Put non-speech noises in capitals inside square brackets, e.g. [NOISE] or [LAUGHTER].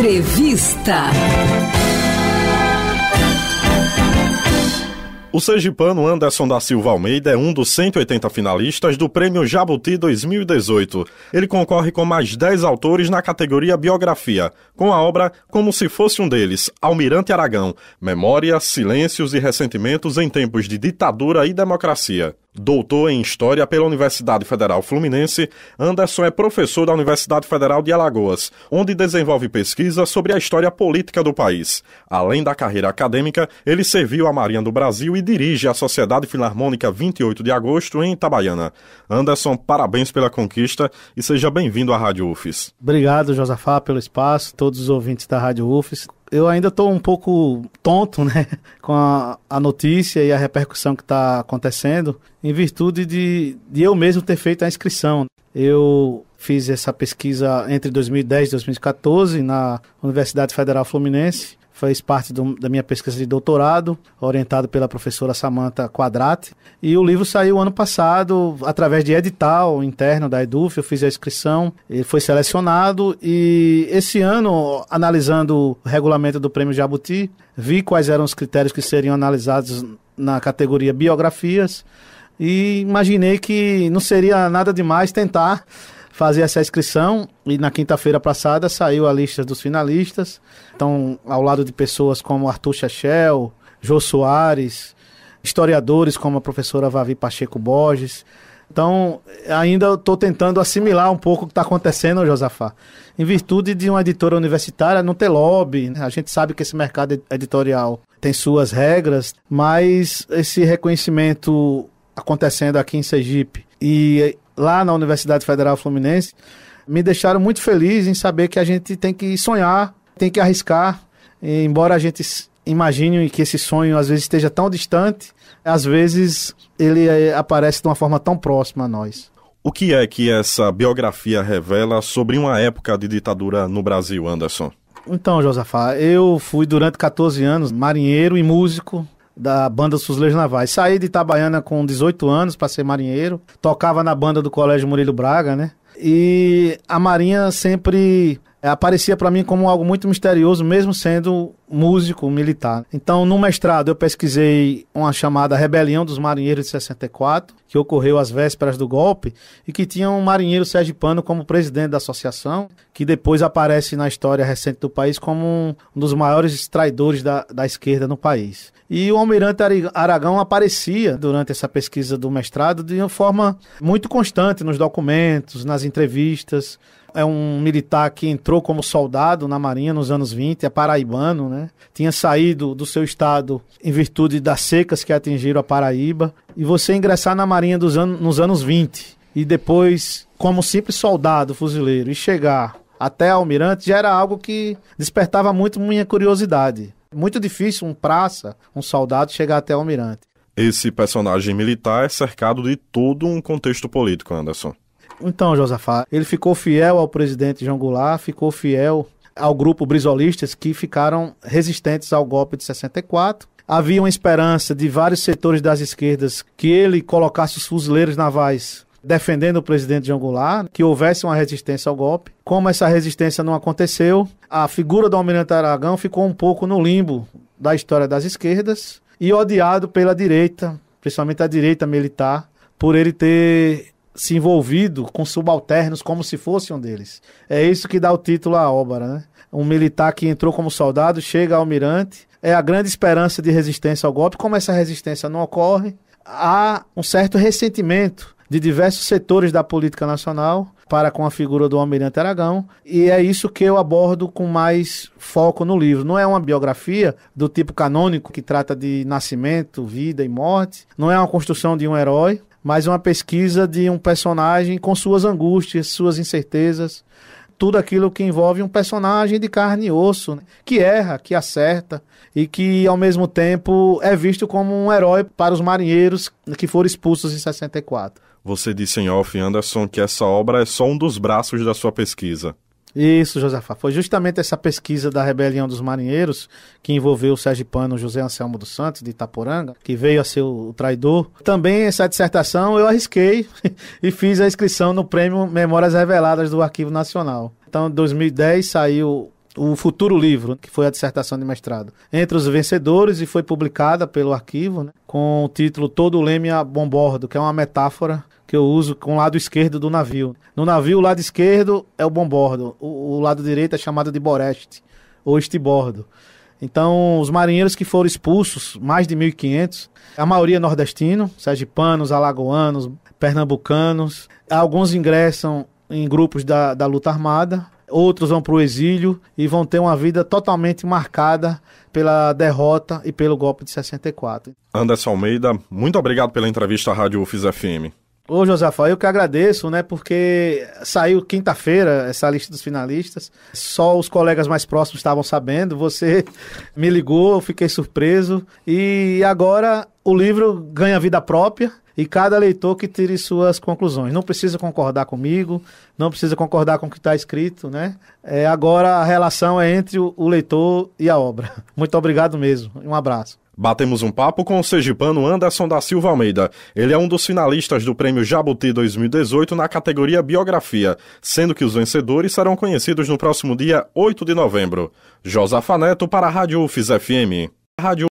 Entrevista. O sergipano Anderson da Silva Almeida é um dos 180 finalistas do Prêmio Jabuti 2018. Ele concorre com mais 10 autores na categoria Biografia, com a obra Como se fosse um deles, Almirante Aragão, Memória, Silêncios e Ressentimentos em Tempos de Ditadura e Democracia. Doutor em História pela Universidade Federal Fluminense, Anderson é professor da Universidade Federal de Alagoas, onde desenvolve pesquisas sobre a história política do país. Além da carreira acadêmica, ele serviu a Marinha do Brasil e dirige a Sociedade Filarmônica 28 de Agosto em Itabaiana. Anderson, parabéns pela conquista e seja bem-vindo à Rádio UFES. Obrigado, Josafá, pelo espaço, todos os ouvintes da Rádio UFES eu ainda estou um pouco tonto, [LAUGHS] né, com a, a notícia e a repercussão que está acontecendo, em virtude de, de eu mesmo ter feito a inscrição. Eu fiz essa pesquisa entre 2010 e 2014 na Universidade Federal Fluminense fez parte do, da minha pesquisa de doutorado, orientado pela professora Samantha Quadrate, E o livro saiu ano passado, através de edital interno da Eduf, eu fiz a inscrição, ele foi selecionado e esse ano, analisando o regulamento do Prêmio Jabuti, vi quais eram os critérios que seriam analisados na categoria biografias e imaginei que não seria nada demais tentar fazer essa inscrição e na quinta-feira passada saiu a lista dos finalistas. Então, ao lado de pessoas como Arthur Chachel, Jô Soares, historiadores como a professora Vavi Pacheco Borges. Então, ainda estou tentando assimilar um pouco o que está acontecendo, Josafá. Em virtude de uma editora universitária não ter lobby, né? a gente sabe que esse mercado editorial tem suas regras, mas esse reconhecimento acontecendo aqui em Sergipe e lá na Universidade Federal Fluminense, me deixaram muito feliz em saber que a gente tem que sonhar, tem que arriscar, embora a gente imagine que esse sonho às vezes esteja tão distante, às vezes ele eh, aparece de uma forma tão próxima a nós. O que é que essa biografia revela sobre uma época de ditadura no Brasil, Anderson? Então, Josafá, eu fui durante 14 anos marinheiro e músico da banda Fuzileiros Navais. Saí de Itabaiana com 18 anos para ser marinheiro. Tocava na banda do Colégio Murilo Braga, né? E a Marinha sempre é, aparecia para mim como algo muito misterioso, mesmo sendo músico militar. Então, no mestrado, eu pesquisei uma chamada Rebelião dos Marinheiros de 64, que ocorreu às vésperas do golpe, e que tinha um marinheiro Pano como presidente da associação, que depois aparece na história recente do país como um dos maiores traidores da, da esquerda no país. E o almirante Aragão aparecia durante essa pesquisa do mestrado de uma forma muito constante nos documentos, nas entrevistas, é um militar que entrou como soldado na Marinha nos anos 20, é paraibano, né? Tinha saído do seu estado em virtude das secas que atingiram a Paraíba. E você ingressar na Marinha dos an nos anos 20 e depois, como simples soldado fuzileiro, e chegar até almirante já era algo que despertava muito minha curiosidade. Muito difícil um praça, um soldado, chegar até almirante. Esse personagem militar é cercado de todo um contexto político, Anderson. Então, Josafá, ele ficou fiel ao presidente João Goulart, ficou fiel ao grupo brisolistas que ficaram resistentes ao golpe de 64. Havia uma esperança de vários setores das esquerdas que ele colocasse os fuzileiros navais defendendo o presidente João Goulart, que houvesse uma resistência ao golpe. Como essa resistência não aconteceu, a figura do almirante Aragão ficou um pouco no limbo da história das esquerdas e odiado pela direita, principalmente a direita militar, por ele ter se envolvido com subalternos como se fosse um deles. É isso que dá o título à obra, né? Um militar que entrou como soldado, chega almirante, é a grande esperança de resistência ao golpe. Como essa resistência não ocorre, há um certo ressentimento de diversos setores da política nacional para com a figura do Almirante Aragão, e é isso que eu abordo com mais foco no livro. Não é uma biografia do tipo canônico que trata de nascimento, vida e morte, não é uma construção de um herói, mas uma pesquisa de um personagem com suas angústias, suas incertezas, tudo aquilo que envolve um personagem de carne e osso, né? que erra, que acerta e que ao mesmo tempo é visto como um herói para os marinheiros que foram expulsos em 64. Você disse em off, Anderson, que essa obra é só um dos braços da sua pesquisa. Isso, Josafá. Foi justamente essa pesquisa da rebelião dos marinheiros que envolveu o Sérgio Pano, José Anselmo dos Santos, de Itaporanga, que veio a ser o traidor. Também essa dissertação eu arrisquei [LAUGHS] e fiz a inscrição no prêmio Memórias Reveladas do Arquivo Nacional. Então, em 2010 saiu o futuro livro, que foi a dissertação de mestrado, entre os vencedores e foi publicada pelo arquivo, né, com o título Todo o Leme a Bombordo, que é uma metáfora que eu uso com o lado esquerdo do navio. No navio, o lado esquerdo é o bombordo, o, o lado direito é chamado de boreste ou estibordo. Então, os marinheiros que foram expulsos, mais de 1.500, a maioria nordestino, sergipanos, alagoanos, pernambucanos. Alguns ingressam em grupos da, da luta armada, outros vão para o exílio e vão ter uma vida totalmente marcada pela derrota e pelo golpe de 64. Anderson Almeida, muito obrigado pela entrevista à Rádio UFIS FM. Ô, Josafá, eu que agradeço, né? Porque saiu quinta-feira essa lista dos finalistas. Só os colegas mais próximos estavam sabendo. Você me ligou, eu fiquei surpreso. E agora o livro ganha vida própria e cada leitor que tire suas conclusões. Não precisa concordar comigo, não precisa concordar com o que está escrito, né? É, agora a relação é entre o leitor e a obra. Muito obrigado mesmo. Um abraço. Batemos um papo com o sergipano Anderson da Silva Almeida. Ele é um dos finalistas do Prêmio Jabuti 2018 na categoria Biografia, sendo que os vencedores serão conhecidos no próximo dia 8 de novembro. Josafa Neto para a Rádio UFIS FM. Rádio